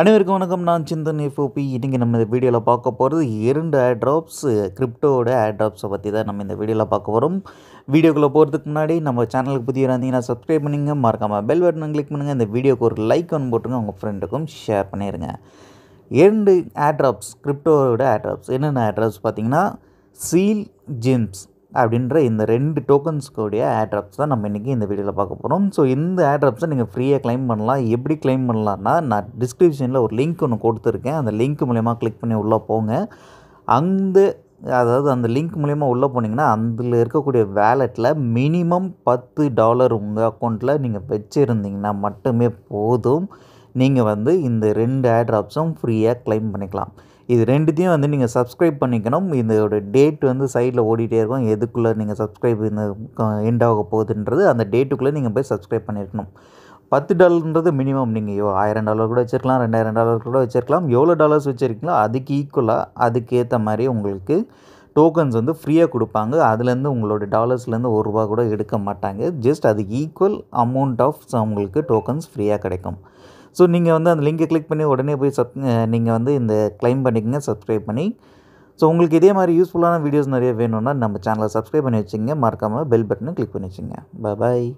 அனைவருக்கும் வணக்கம் நான் சிந்தன் எஃப்ஓபி இன்றைக்கி நம்ம இந்த வீடியோவில் பார்க்க போகிறது இரண்டு ட்ராப்ஸ் கிரிப்டோட ஆட்ராப்ஸை பற்றி தான் நம்ம இந்த வீடியோவில் பார்க்க போகிறோம் வீடியோக்குள்ளே போகிறதுக்கு முன்னாடி நம்ம சேனலுக்கு புதிய வந்தீங்கன்னா சப்ஸ்கிரைப் பண்ணுங்கள் மறக்காமல் பெல் பட்டனை கிளிக் பண்ணுங்கள் இந்த வீடியோக்கு ஒரு லைக் ஒன்று போட்டுருங்க உங்கள் ஃப்ரெண்டுக்கும் ஷேர் பண்ணிடுங்க இரண்டு ஏட்ராப்ஸ் கிரிப்டோவோட ஆட்ராப்ஸ் என்னென்ன ஆட்ராப்ஸ் பார்த்தீங்கன்னா சீல் ஜிம்ஸ் அப்படின்ற இந்த ரெண்டு டோக்கன்ஸ்க்குடைய ஆட்ராப்ஸ் தான் நம்ம இன்றைக்கி இந்த வீடியோவில் பார்க்க போகிறோம் ஸோ இந்த ஆட்ராப்ஸை நீங்கள் ஃப்ரீயாக கிளைம் பண்ணலாம் எப்படி கிளைம் பண்ணலாம்னா நான் டிஸ்கிரிப்ஷனில் ஒரு லிங்க் ஒன்று கொடுத்துருக்கேன் அந்த லிங்க் மூலயமா கிளிக் பண்ணி உள்ளே போங்க அந்த அதாவது அந்த லிங்க் மூலயமா உள்ளே போனீங்கன்னா அதில் இருக்கக்கூடிய வேலெட்டில் மினிமம் பத்து டாலர் உங்கள் அக்கௌண்ட்டில் நீங்கள் வச்சுருந்தீங்கன்னா மட்டுமே போதும் நீங்கள் வந்து இந்த ரெண்டு ஏட்ராப்ஸும் ஃப்ரீயாக கிளைம் பண்ணிக்கலாம் இது ரெண்டுத்தையும் வந்து நீங்கள் சப்ஸ்கிரைப் பண்ணிக்கணும் இதோட டேட் வந்து சைடில் ஓடிட்டே இருக்கும் எதுக்குள்ளே நீங்கள் சப்ஸ்கிரைப் இந்த எண்ட் ஆக போகுதுன்றது அந்த டேட்டுக்குள்ளே நீங்கள் போய் சப்ஸ்கிரைப் பண்ணியிருக்கணும் பத்து டாலர்ன்றது மினிமம் நீங்கள் யோ ஆயிரம் டாலர் கூட வச்சுருக்கலாம் ரெண்டாயிரம் டாலர் கூட வச்சுருக்கலாம் எவ்வளோ டாலர்ஸ் வச்சுருக்கீங்களோ அதுக்கு ஈக்குவலாக அதுக்கேற்ற மாதிரி உங்களுக்கு டோக்கன்ஸ் வந்து ஃப்ரீயாக கொடுப்பாங்க அதுலேருந்து உங்களோட டாலர்ஸ்லேருந்து ஒரு ரூபா கூட எடுக்க மாட்டாங்க ஜஸ்ட் அதுக்கு ஈக்குவல் அமௌண்ட் ஆஃப் உங்களுக்கு டோக்கன்ஸ் ஃப்ரீயாக கிடைக்கும் ஸோ நீங்கள் வந்து அந்த லிங்கை கிளிக் பண்ணி உடனே போய் சப் நீங்கள் வந்து இந்த கிளைம் பண்ணிக்கங்க சப்ஸ்கிரைப் பண்ணி ஸோ உங்களுக்கு இதே மாதிரி யூஸ்ஃபுல்லான வீடியோஸ் நிறைய வேணும்னா நம்ம சேனலை சப்ஸ்கிரைப் பண்ணி வச்சுங்க மறக்காமல் பெல் பட்டனை கிளிக் பண்ணி வச்சுங்க பாய்